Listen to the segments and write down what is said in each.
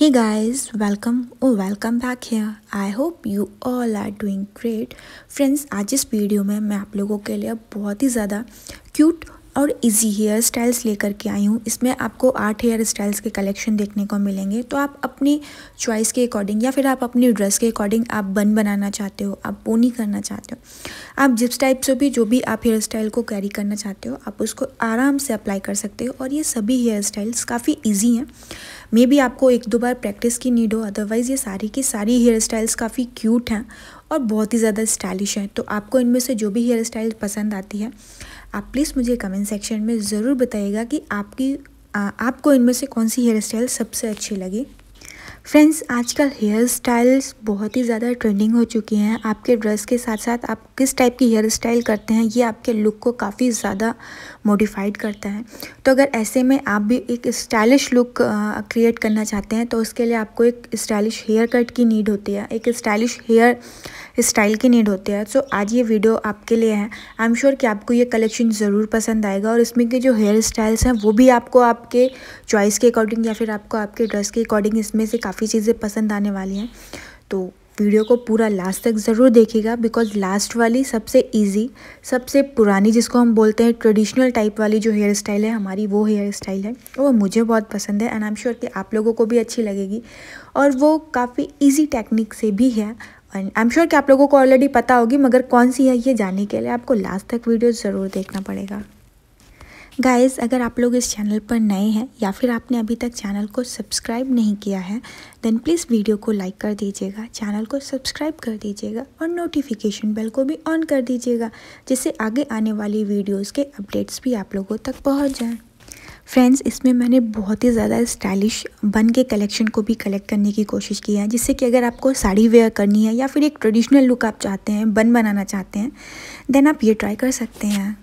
Hey guys, welcome or welcome back here. I hope you all are doing great. Friends आज इस video में मैं आप लोगों के लिए बहुत ही ज़्यादा क्यूट और इजी हेयर स्टाइल्स लेकर के आई हूँ इसमें आपको आठ हेयर स्टाइल्स के कलेक्शन देखने को मिलेंगे तो आप अपनी चॉइस के अकॉर्डिंग या फिर आप अपनी ड्रेस के अकॉर्डिंग आप बन बनाना चाहते हो आप पोनी करना चाहते हो आप जिप्स टाइप से भी जो भी आप हेयर स्टाइल को कैरी करना चाहते हो आप उसको आराम से अप्लाई कर सकते हो और ये सभी हेयर स्टाइल्स काफ़ी ईजी हैं मे बी आपको एक दो बार प्रैक्टिस की नीड हो अदरवाइज़ ये सारी की सारी हेयर स्टाइल्स काफ़ी क्यूट हैं और बहुत ही ज़्यादा स्टाइलिश हैं तो आपको इनमें से जो भी हेयर स्टाइल पसंद आती है आप प्लीज़ मुझे कमेंट सेक्शन में ज़रूर बताइएगा कि आपकी आ, आपको इनमें से कौन सी हेयर स्टाइल सबसे अच्छी लगी फ्रेंड्स आजकल हेयर स्टाइल्स बहुत ही ज़्यादा ट्रेंडिंग हो चुकी हैं आपके ड्रेस के साथ साथ आप किस टाइप की हेयर स्टाइल करते हैं ये आपके लुक को काफ़ी ज़्यादा मॉडिफाइड करता है तो अगर ऐसे में आप भी एक स्टाइलिश लुक क्रिएट करना चाहते हैं तो उसके लिए आपको एक स्टाइलिश हेयर कट की नीड होती है एक स्टाइलिश हेयर स्टाइल की नीड होती है सो so, आज ये वीडियो आपके लिए है आई एम श्योर कि आपको ये कलेक्शन ज़रूर पसंद आएगा और इसमें के जो हेयर स्टाइल्स हैं वो भी आपको आपके चॉइस के अकॉर्डिंग या फिर आपको आपके ड्रेस के अकॉर्डिंग इसमें से काफ़ी चीज़ें पसंद आने वाली हैं तो वीडियो को पूरा लास्ट तक ज़रूर देखिएगा बिकॉज लास्ट वाली सबसे इजी सबसे पुरानी जिसको हम बोलते हैं ट्रेडिशनल टाइप वाली जो हेयर स्टाइल है हमारी वो हेयर स्टाइल है वो मुझे बहुत पसंद है एंड आई एम श्योर कि आप लोगों को भी अच्छी लगेगी और वो काफ़ी इजी टेक्निक से भी है एंड आई एम श्योर कि आप लोगों को ऑलरेडी पता होगी मगर कौन सी है ये जानने के लिए आपको लास्ट तक वीडियो ज़रूर देखना पड़ेगा गाइस अगर आप लोग इस चैनल पर नए हैं या फिर आपने अभी तक चैनल को सब्सक्राइब नहीं किया है देन प्लीज़ वीडियो को लाइक कर दीजिएगा चैनल को सब्सक्राइब कर दीजिएगा और नोटिफिकेशन बेल को भी ऑन कर दीजिएगा जिससे आगे आने वाली वीडियोज़ के अपडेट्स भी आप लोगों तक पहुँच जाएँ फ्रेंड्स इसमें मैंने बहुत ही ज़्यादा स्टाइलिश बन के कलेक्शन को भी कलेक्ट करने की कोशिश की है जिससे कि अगर आपको साड़ी वेयर करनी है या फिर एक ट्रेडिशनल लुक आप चाहते हैं बन बनाना चाहते हैं देन आप ये ट्राई कर सकते हैं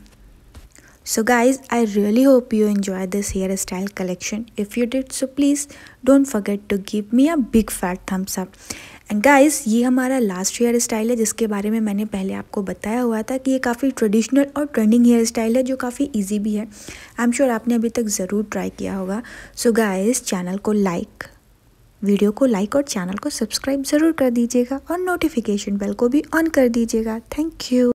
So guys, I really hope you enjoyed this hairstyle collection. If you did, so please don't forget to give me a big fat thumbs up. And guys ये हमारा लास्ट हेयर स्टाइल है जिसके बारे में मैंने पहले आपको बताया हुआ था कि ये काफ़ी ट्रेडिशनल और ट्रेंडिंग हेयर स्टाइल है जो काफ़ी इजी भी है आई एम श्योर आपने अभी तक ज़रूर ट्राई किया होगा सो so गाइस चैनल को लाइक वीडियो को लाइक और चैनल को सब्सक्राइब ज़रूर कर दीजिएगा और नोटिफिकेशन बेल को भी ऑन कर दीजिएगा थैंक यू